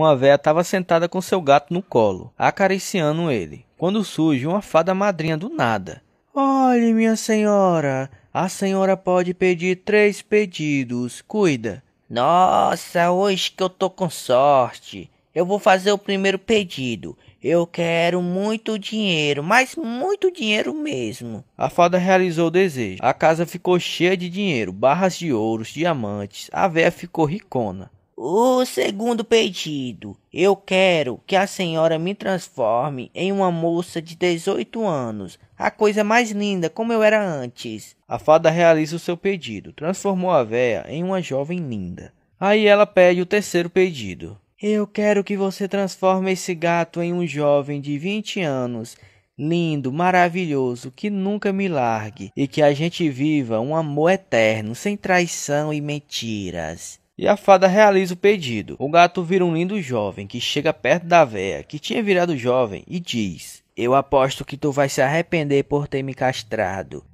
uma véia estava sentada com seu gato no colo, acariciando ele, quando surge uma fada madrinha do nada. Olhe, minha senhora, a senhora pode pedir três pedidos, cuida. Nossa, hoje que eu tô com sorte. Eu vou fazer o primeiro pedido. Eu quero muito dinheiro, mas muito dinheiro mesmo. A fada realizou o desejo. A casa ficou cheia de dinheiro, barras de ouros, diamantes. A véia ficou ricona. O segundo pedido, eu quero que a senhora me transforme em uma moça de 18 anos, a coisa mais linda como eu era antes. A fada realiza o seu pedido, transformou a véia em uma jovem linda. Aí ela pede o terceiro pedido. Eu quero que você transforme esse gato em um jovem de 20 anos, lindo, maravilhoso, que nunca me largue e que a gente viva um amor eterno, sem traição e mentiras e a fada realiza o pedido. O gato vira um lindo jovem que chega perto da véia, que tinha virado jovem, e diz: Eu aposto que tu vai se arrepender por ter me castrado.